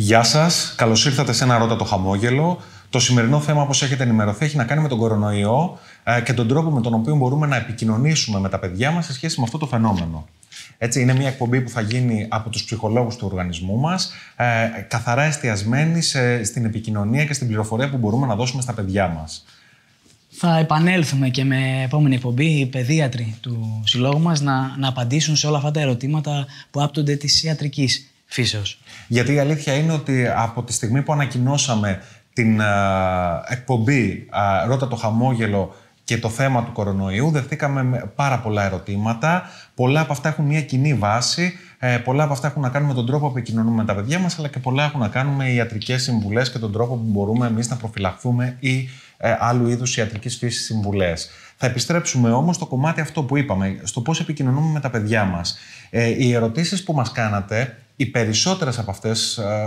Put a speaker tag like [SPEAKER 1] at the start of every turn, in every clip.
[SPEAKER 1] Γεια σας. Καλώς ήρθατε σε ένα ρότα το Χαμόγελο. Το σημερινό θέμα, όπως έχετε ενημερωθεί, έχει να κάνει με τον κορονοϊό ε, και τον τρόπο με τον οποίο μπορούμε να επικοινωνήσουμε με τα παιδιά μας σε σχέση με αυτό το φαινόμενο. Έτσι, είναι μια εκπομπή που θα γίνει από τους ψυχολόγους του οργανισμού μας, ε, καθαρά εστιασμένη σε, στην επικοινωνία και στην πληροφορία που μπορούμε να δώσουμε στα παιδιά μας.
[SPEAKER 2] Θα επανέλθουμε και με επόμενη εκπομπή οι παιδίατροι του συλλόγου μας να, να απαντήσουν σε όλα αυτά τα ερωτήματα που άπτονται της ιατρικής φύσεως. Γιατί η αλήθεια
[SPEAKER 1] είναι ότι από τη στιγμή που ανακοινώσαμε την α, ε, εκπομπή α, ε, «Ρώτα το χαμόγελο» και το θέμα του κορονοϊού, δεχτήκαμε πάρα πολλά ερωτήματα. Πολλά από αυτά έχουν μια κοινή βάση. Ε, πολλά από αυτά έχουν να κάνουν με τον τρόπο που επικοινωνούμε με τα παιδιά μας, αλλά και πολλά έχουν να κάνουν με ιατρικές συμβουλές και τον τρόπο που μπορούμε εμείς να προφυλαχθούμε ή άλλου είδους ιατρικής φύσης συμβουλές. Θα επιστρέψουμε όμως στο κομμάτι αυτό που είπαμε, στο πώς επικοινωνούμε με τα παιδιά μας. οι ερωτήσεις που μας κάνατε οι περισσότερες από αυτές, ε,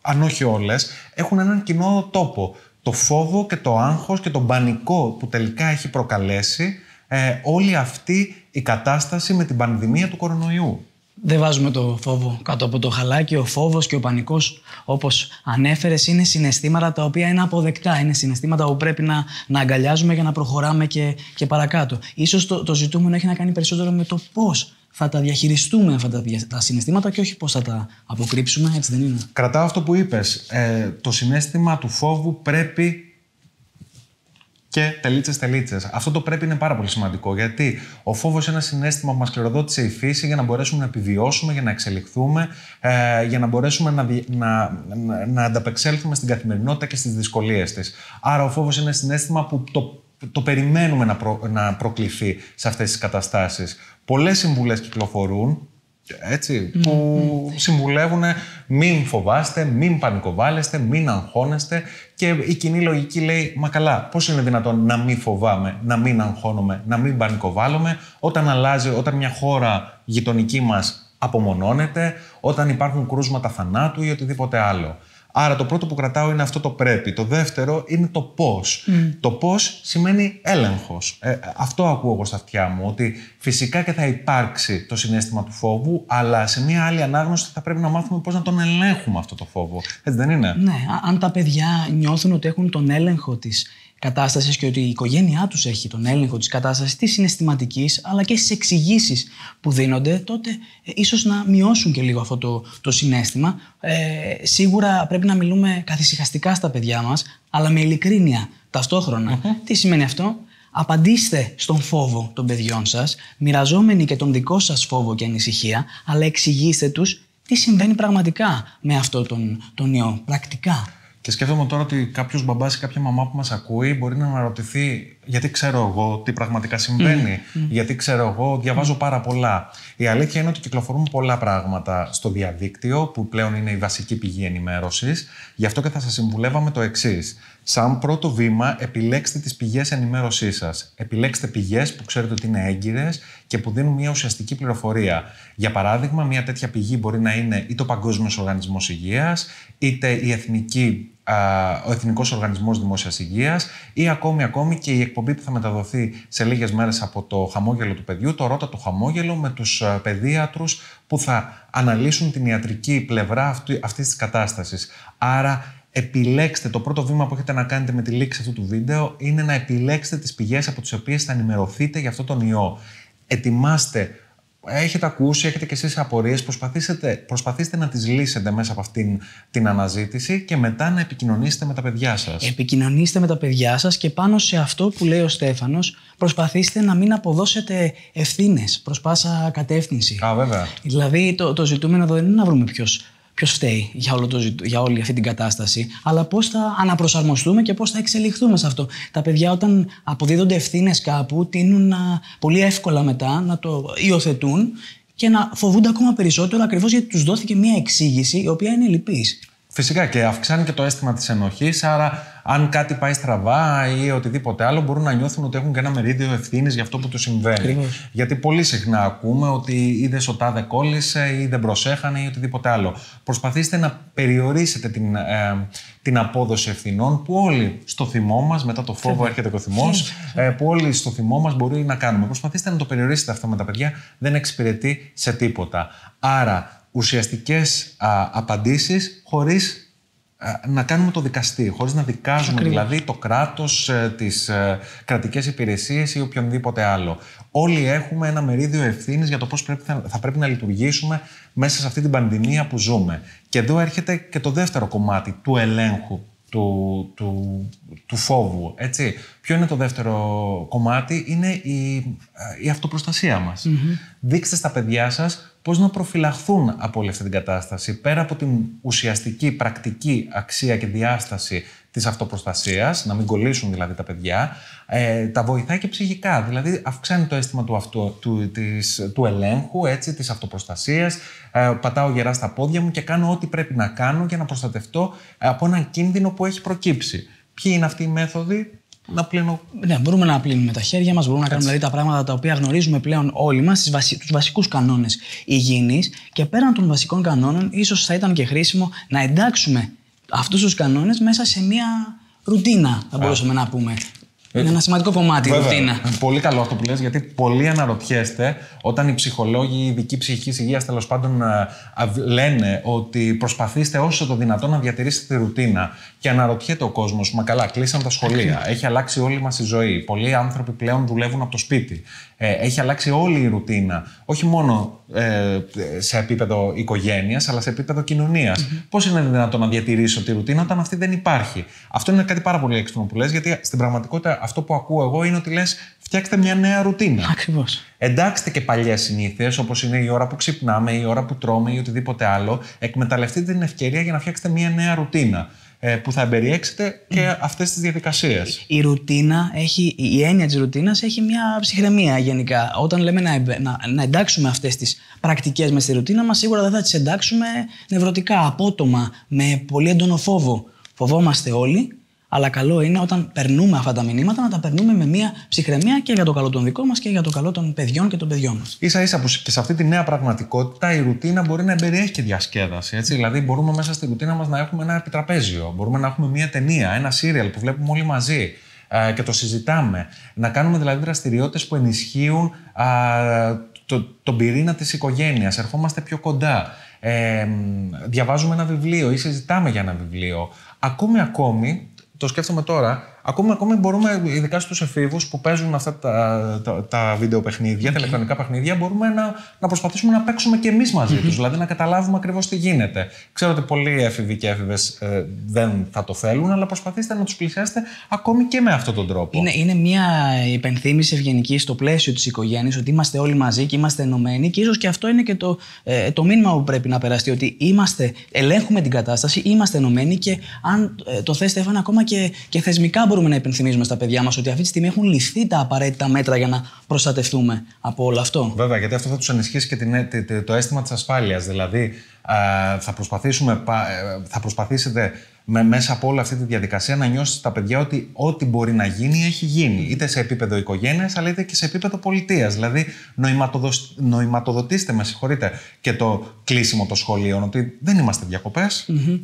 [SPEAKER 1] αν όχι όλες, έχουν έναν κοινό τόπο. Το φόβο και το άγχος και το πανικό που τελικά έχει προκαλέσει ε, όλη αυτή η κατάσταση με
[SPEAKER 2] την πανδημία του κορονοϊού. Δεν βάζουμε το φόβο κάτω από το χαλάκι. Ο φόβος και ο πανικός, όπως ανέφερες, είναι συναισθήματα τα οποία είναι αποδεκτά. Είναι συναισθήματα που πρέπει να, να αγκαλιάζουμε για να προχωράμε και, παρακάτω. σω το, το ζητούμενο έχει να κάνει περισσότερο με το πώς θα τα διαχειριστούμε αυτά τα, τα συναισθήματα και όχι πώς θα τα αποκρύψουμε, έτσι δεν είναι. Κρατάω αυτό που είπες. Ε, το συνέστημα του φόβου πρέπει
[SPEAKER 1] και τελίτσες τελίτσες. Αυτό το πρέπει είναι πάρα πολύ σημαντικό γιατί ο φόβος είναι ένα συνέστημα που μας κληροδότησε η φύση για να μπορέσουμε να επιβιώσουμε, για να εξελιχθούμε, ε, για να μπορέσουμε να, να, να, ανταπεξέλθουμε στην καθημερινότητα και στις δυσκολίες της. Άρα ο φόβος είναι ένα συνέστημα που το το περιμένουμε να, να προκληθεί σε αυτές τις καταστάσεις πολλές συμβουλές κυκλοφορούν. που mm-hmm. συμβουλεύουν μην φοβάστε, μην πανικοβάλλεστε, μην αγχώνεστε και η κοινή λογική λέει «Μα καλά, πώς είναι δυνατόν να μην φοβάμαι, να μην αγχώνομαι, να μην πανικοβάλλομαι όταν αλλάζει, όταν μια χώρα γειτονική μας απομονώνεται, όταν υπάρχουν κρούσματα θανάτου ή οτιδήποτε άλλο». Άρα το πρώτο που κρατάω είναι αυτό το πρέπει. Το δεύτερο είναι το πώς. Mm. Το πώς σημαίνει έλεγχος. Ε, αυτό ακούω εγώ στα αυτιά μου. Ότι φυσικά και θα υπάρξει το συνέστημα του φόβου, αλλά σε μια άλλη ανάγνωση θα πρέπει να μάθουμε πώς να τον ελέγχουμε αυτό το
[SPEAKER 2] φόβο. Έτσι δεν είναι. Ναι, αν τα παιδιά νιώθουν ότι έχουν τον έλεγχο της κατάστασης και ότι η οικογένειά τους έχει τον έλεγχο της κατάστασης, τη συναισθηματική αλλά και στις εξηγήσεις που δίνονται, τότε ε, ίσως να μειώσουν και λίγο αυτό το, το συνέστημα. Ε, σίγουρα πρέπει να μιλούμε καθησυχαστικά στα παιδιά μας, αλλά με ειλικρίνεια ταυτόχρονα. Τι σημαίνει αυτό, Απαντήστε στον φόβο των παιδιών σας, μοιραζόμενοι και τον δικό σας φόβο και ανησυχία, αλλά εξηγήστε τους τι συμβαίνει πραγματικά με αυτόν τον, τον ιό, πρακτικά. Και σκέφτομαι τώρα ότι κάποιος μπαμπάς ή κάποια μαμά που μας ακούει μπορεί να
[SPEAKER 1] αναρωτηθεί γιατί ξέρω εγώ τι πραγματικά συμβαίνει, γιατί ξέρω εγώ διαβάζω mm. πάρα πολλά. Η αλήθεια είναι ότι κυκλοφορούν πολλά πράγματα στο διαδίκτυο, που πλέον είναι η βασική πηγή ενημέρωσης. Γι' αυτό και θα σας συμβουλεύαμε το εξής. Σαν πρώτο βήμα, επιλέξτε τις πηγές ενημέρωσής σας. Επιλέξτε πηγές που ξέρετε ότι είναι έγκυρες και που δίνουν μια ουσιαστική πληροφορία. Για παράδειγμα, μια τέτοια πηγή μπορεί να είναι είτε ο Παγκόσμιος Οργανισμός Υγείας, είτε η Εθνική ο Εθνικός Οργανισμός Δημόσιας Υγείας ή ακόμη, ακόμη και η εκπομπή που θα μεταδοθεί σε λίγες μέρες από το χαμόγελο του παιδιού, το ρότα το χαμόγελο με τους παιδίατρους που θα αναλύσουν την ιατρική πλευρά αυτής της κατάστασης. Άρα, επιλέξτε το πρώτο βήμα που έχετε να κάνετε με τη λήξη αυτού του βίντεο είναι να επιλέξετε τις πηγές από τις οποίες θα ενημερωθείτε για αυτό τον ιό. Ετοιμάστε έχετε ακούσει, έχετε και εσείς απορίες, προσπαθήστε, προσπαθήστε να τις λύσετε μέσα από αυτήν την αναζήτηση και μετά να επικοινωνήσετε με τα παιδιά σας.
[SPEAKER 2] Επικοινωνήστε με τα παιδιά σας και πάνω σε αυτό που λέει ο Στέφανος, προσπαθήστε να μην αποδώσετε ευθύνες προς πάσα κατεύθυνση. Α, βέβαια. Δηλαδή το, το ζητούμενο εδώ δεν είναι να βρούμε ποιος ποιος φταίει για, όλο το, για όλη αυτή την κατάσταση, αλλά πώς θα αναπροσαρμοστούμε και πώς θα εξελιχθούμε σε αυτό. Τα παιδιά, όταν αποδίδονται ευθύνες κάπου, τείνουν να, πολύ εύκολα μετά να το υιοθετούν και να φοβούνται ακόμα περισσότερο ακριβώς γιατί τους δόθηκε μια εξήγηση η οποία είναι λυπής.
[SPEAKER 1] Φυσικά και αυξάνει και το αίσθημα της ενοχής. Άρα, αν κάτι πάει στραβά ή οτιδήποτε άλλο, μπορούν να νιώθουν ότι έχουν και ένα μερίδιο ευθύνης για αυτό που τους συμβαίνει. Γιατί πολύ συχνά ακούμε ότι είδες ο τάδε κόλλησε ή δεν προσέχανε ή οτιδήποτε άλλο. Προσπαθήστε να περιορίσετε την, ε, την απόδοση ευθυνών που όλοι στο θυμό μας, μετά το φόβο έρχεται και ο θυμός, ε, που όλοι στο θυμό μας μπορεί να κάνουμε. Προσπαθήστε να το περιορίσετε αυτό με τα παιδιά. Δεν εξυπηρετεί σε τίποτα. Άρα, ουσιαστικές α, απαντήσεις χωρίς να κάνουμε το δικαστή, χωρίς να δικάζουμε δηλαδή το κράτος, ε, τις ε, κρατικές υπηρεσίες ή οποιονδήποτε άλλο. Όλοι έχουμε ένα μερίδιο ευθύνης για το πώς πρέπει, θα πρέπει να λειτουργήσουμε μέσα σε αυτή την πανδημία που ζούμε. Και εδώ έρχεται και το δεύτερο κομμάτι του ελέγχου του, φόβου. Έτσι. Ποιο είναι το δεύτερο κομμάτι, είναι η, ε, η αυτοπροστασία μας. Δείξτε στα παιδιά σας πώς να προφυλαχθούν από όλη αυτή την κατάσταση, πέρα από την ουσιαστική πρακτική αξία και διάσταση της αυτοπροστασίας, να μην κολλήσουν δηλαδή τα παιδιά, ε, τα βοηθάει και ψυχικά. Δηλαδή αυξάνει το αίσθημα του, του, της, του ελέγχου, έτσι, της αυτοπροστασίας, ε, πατάω γερά στα πόδια μου και κάνω ό,τι πρέπει να κάνω για να
[SPEAKER 2] προστατευτώ ε, από έναν κίνδυνο που έχει προκύψει. Ποιοι είναι αυτοί οι μέθοδοι, να πλύνω. Ναι, μπορούμε να πλύνουμε τα χέρια μας, μπορούμε να κάνουμε δηλαδή, τα πράγματα τα οποία γνωρίζουμε πλέον όλοι μας, βασι... τους βασικούς κανόνες υγιεινής. Και πέραν των βασικών κανόνων, ίσως θα ήταν και χρήσιμο να εντάξουμε αυτούς τους κανόνες μέσα σε μία ρουτίνα, θα μπορούσαμε να πούμε.
[SPEAKER 1] Είναι ένα σημαντικό κομμάτι η ρουτίνα. Πολύ καλό αυτό που λες, γιατί πολλοί αναρωτιέστε όταν οι ψυχολόγοι, οι ειδικοί ψυχική υγείας τέλος πάντων ε, λένε ότι προσπαθήστε όσο το δυνατόν να διατηρήσετε τη ρουτίνα. Και αναρωτιέται ο κόσμος, μα καλά, κλείσαν τα σχολεία. Έχει αλλάξει όλη μας η ζωή. Πολλοί άνθρωποι πλέον δουλεύουν από το σπίτι. Ε, έχει αλλάξει όλη η ρουτίνα. Όχι μόνο ε, σε επίπεδο οικογένειας, αλλά σε επίπεδο κοινωνίας. Πώς είναι δυνατόν να διατηρήσω τη ρουτίνα όταν αυτή δεν υπάρχει. Αυτό είναι κάτι πάρα πολύ έξυπνο που λες, γιατί στην πραγματικότητα αυτό που ακούω εγώ είναι ότι λες: φτιάξτε μια νέα ρουτίνα. Ακριβώς. Εντάξτε και παλιές συνήθειες, όπως είναι η ώρα που ξυπνάμε, η ώρα που τρώμε ή οτιδήποτε άλλο. Εκμεταλλευτείτε την ευκαιρία για να φτιάξετε
[SPEAKER 2] μια νέα ρουτίνα ε, που θα εμπεριέξετε και mm. αυτές τις διαδικασίες. Η ρουτίνα έχει, η έννοια της ρουτίνας έχει μια ψυχραιμία γενικά. Όταν λέμε να, να, εντάξουμε αυτές τις πρακτικές μες στη ρουτίνα μας, σίγουρα δεν θα τις εντάξουμε νευρωτικά, απότομα, με πολύ έντονο φόβο. Φοβόμαστε όλοι αλλά καλό είναι όταν περνούμε αυτά τα μηνύματα να τα περνούμε με μια ψυχραιμία και για το καλό των δικό μας και για το καλό των παιδιών και των παιδιών μας. σα ίσα που
[SPEAKER 1] και σε αυτή τη νέα πραγματικότητα η ρουτίνα μπορεί να εμπεριέχει και διασκέδαση. Έτσι. Δηλαδή, μπορούμε μέσα στη ρουτίνα μας να έχουμε ένα επιτραπέζιο, μπορούμε να έχουμε μια ταινία, ένα σύριαλ που βλέπουμε όλοι μαζί και το συζητάμε. Να κάνουμε δηλαδή δραστηριότητες που ενισχύουν α, το, τον πυρήνα της οικογένειας. Ερχόμαστε πιο κοντά. Ε, διαβάζουμε ένα βιβλίο ή συζητάμε για ένα βιβλίο. ακόμη ακόμη το σκέφτομαι τώρα, Ακόμα, ακόμα μπορούμε, ειδικά στους εφήβους που παίζουν αυτά τα, τα, τα βίντεο παιχνίδια, τα ηλεκτρονικά παιχνίδια, μπορούμε να, να προσπαθήσουμε να παίξουμε και εμείς μαζί τους. Δηλαδή να καταλάβουμε ακριβώς τι γίνεται. Ξέρω ότι πολλοί έφηβοι και έφηβες ε, δεν θα το θέλουν, αλλά προσπαθήστε να τους πλησιάσετε ακόμη και με αυτόν τον τρόπο.
[SPEAKER 2] Είναι, είναι μια υπενθύμηση ευγενική στο πλαίσιο της οικογένειας ότι είμαστε όλοι μαζί και είμαστε ενωμένοι και ίσως και αυτό είναι και το, ε, το μήνυμα που πρέπει να περαστεί. Ότι είμαστε, ελέγχουμε την κατάσταση, είμαστε ενωμένοι και αν ε, το θες, Στέφανα, ακόμα και, και θεσμικά μπορούμε μπορούμε να υπενθυμίζουμε στα παιδιά μας ότι αυτή τη στιγμή έχουν ληφθεί τα απαραίτητα μέτρα για να προστατευτούμε από όλο αυτό. Βέβαια, γιατί αυτό θα τους ενισχύσει και ε, το αίσθημα της ασφάλειας. Δηλαδή, θα, προσπαθήσουμε, ε, θα
[SPEAKER 1] προσπαθήσετε με, μέσα από όλη αυτή τη διαδικασία να νιώσεις τα παιδιά ότι ό,τι μπορεί να γίνει έχει γίνει. Είτε σε επίπεδο οικογένειας, αλλά είτε και σε επίπεδο πολιτείας. Δηλαδή, νοηματοδοσ... νοηματοδοτήστε, με συγχωρείτε, και το κλείσιμο των σχολείων, ότι δεν είμαστε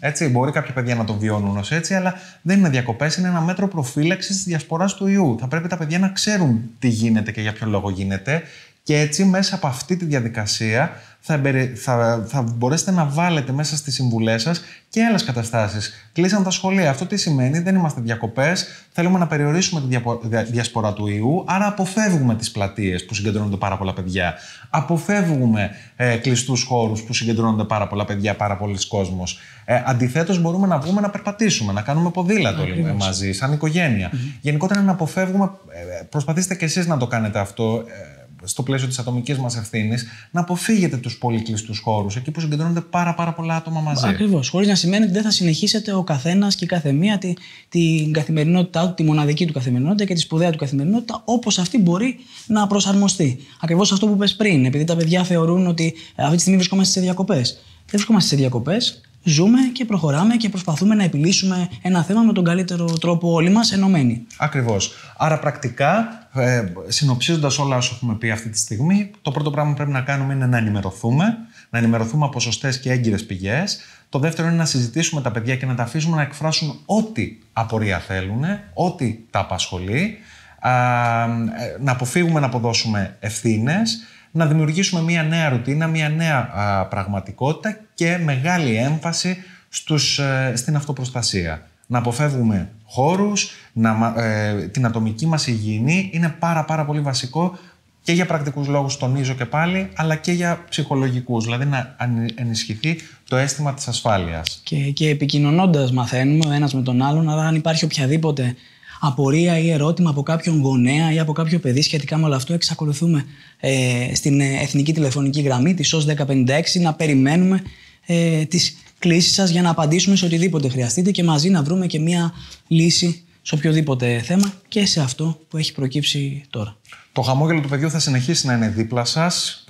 [SPEAKER 1] Έτσι, μπορεί κάποια παιδιά να το βιώνουν ως έτσι, αλλά δεν είναι διακοπές, είναι ένα μέτρο προφύλαξης της διασποράς του ιού. Θα πρέπει τα παιδιά να ξέρουν τι γίνεται και για ποιο λόγο γίνεται και έτσι μέσα από αυτή τη διαδικασία θα, θα, θα μπορέσετε να βάλετε μέσα στις συμβουλές σας και άλλες καταστάσεις. Κλείσαν τα σχολεία. Αυτό τι σημαίνει, δεν είμαστε διακοπές, θέλουμε να περιορίσουμε τη διαπο, διασπορά του ιού, άρα αποφεύγουμε τις πλατείες που συγκεντρώνονται πάρα πολλά παιδιά. Αποφεύγουμε ε, κλειστούς χώρους που συγκεντρώνονται πάρα πολλά παιδιά, πάρα πολλοί κόσμος. Ε, Αντιθέτως, μπορούμε να βγούμε να περπατήσουμε, να κάνουμε ποδήλατο λέμε, μαζί, σαν οικογένεια. Mm-hmm. Γενικότερα να αποφεύγουμε, ε, ε, προσπαθήστε κι εσείς να το κάνετε αυτό, ε, στο πλαίσιο της ατομικής μας ευθύνης
[SPEAKER 2] να αποφύγετε τους κλειστού χώρους, εκεί που συγκεντρώνονται πάρα, πάρα πολλά άτομα μαζί. Ακριβώς. Χωρίς να σημαίνει ότι δεν θα συνεχίσετε ο καθένας και η καθεμία τη, την καθημερινότητά του, τη μοναδική του καθημερινότητα και τη σπουδαία του καθημερινότητα, όπως αυτή μπορεί να προσαρμοστεί. Ακριβώς αυτό που είπε πριν, επειδή τα παιδιά θεωρούν ότι αυτή τη στιγμή βρισκόμαστε σε διακοπές. Δεν βρισκόμαστε σε διακοπές ζούμε και προχωράμε και προσπαθούμε να επιλύσουμε ένα θέμα με τον καλύτερο τρόπο όλοι μας ενωμένοι. Ακριβώς. Άρα, πρακτικά, ε, συνοψίζοντας όλα όσα έχουμε πει αυτή τη στιγμή, το πρώτο πράγμα που πρέπει να
[SPEAKER 1] κάνουμε είναι να ενημερωθούμε, να ενημερωθούμε από σωστές και έγκυρες πηγές. Το δεύτερο είναι να συζητήσουμε τα παιδιά και να τα αφήσουμε να εκφράσουν ό,τι απορία θέλουν, ό,τι τα απασχολεί. Ε, να αποφύγουμε να αποδώσουμε ευθύνες να δημιουργήσουμε μια νέα ρουτίνα, μια νέα πραγματικότητα και μεγάλη έμφαση στους, ε, στην αυτοπροστασία. Να αποφεύγουμε χώρους, να, ε, την ατομική μας υγιεινή είναι πάρα πάρα πολύ βασικό και για πρακτικούς λόγους τονίζω και πάλι, αλλά και για ψυχολογικούς, δηλαδή να ενισχυθεί το αίσθημα της ασφάλειας.
[SPEAKER 2] Και, και επικοινωνώντας μαθαίνουμε ο ένας με τον άλλον, αλλά αν υπάρχει οποιαδήποτε απορία ή ερώτημα από κάποιον γονέα ή από κάποιο παιδί σχετικά με όλο αυτό, εξακολουθούμε ε, στην εθνική τηλεφωνική γραμμή της ΣΟΣ 1056 να περιμένουμε ε, τις κλήσεις σας για να απαντήσουμε σε οτιδήποτε χρειαστείτε και μαζί να βρούμε και μία λύση σε οποιοδήποτε θέμα και σε αυτό που έχει προκύψει τώρα. Το χαμόγελο του παιδιού θα συνεχίσει να είναι δίπλα σας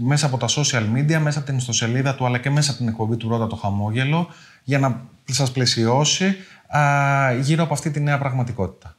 [SPEAKER 2] μέσα από τα
[SPEAKER 1] social media, μέσα από την ιστοσελίδα του, αλλά και μέσα από την εκπομπή του ρότα το Χαμόγελο, για να σας
[SPEAKER 2] πλαισιώσει α, γύρω από αυτή τη νέα πραγματικότητα.